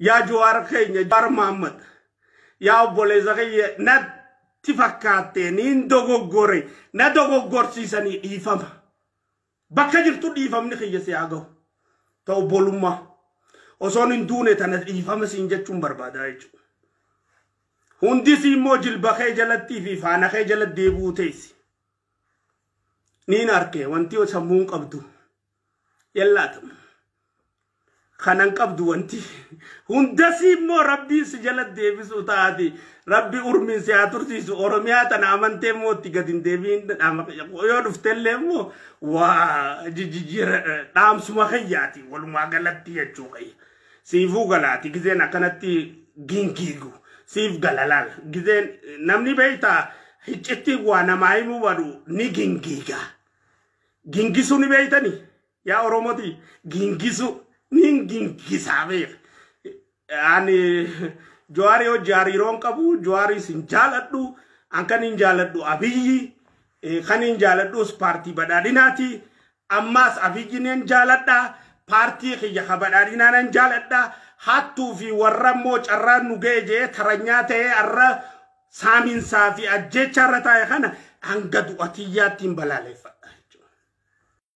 ya juar kenya juar mamat ya boleh zakiye nat tifakate ni indogo gore nadogo gorsi sani ifam bakajir tu ifam ni kiye si ago tau boluma osoni dune tanat ifam si inja chumbar badai chu hundi si mojil bakhe jalat tifi fana khe jalat debu teisi ni narke wanti osa mung abdu yallatam kanan qabdu wanti hundas immoo rabbiin si jala deebisu taati rabbi urmiin si haa tursiisu oromiyaa tana amantee immoo itti gad hin deebiin yoo dhuftellee immoo waa dhaamsuma kayyaati walumaa galatti jechuu kayya siifuu galaati gizeen akkanatti gingiigu siif galalal gizeen namni beeytaa hiccitti waa namaa himuu badu ni gingiiga gingisu ni beeytani ya oromoti gingisu Ningin sameef ani juari o juari qabu jawari sin jaladu an kan hin jaaladhu abiyyi eh, kan hin jaaladhus paartii badhaadhinaati ammas abiyyinen jaaladha paartii parti ka badhaadhinaanan jaaladha hatu fi warra immoo carraan nugeje ga'e jee taranyaa ta'e arra saamiinsaa fi ajjecha irra taa'e kana hanga du'atiyyaatti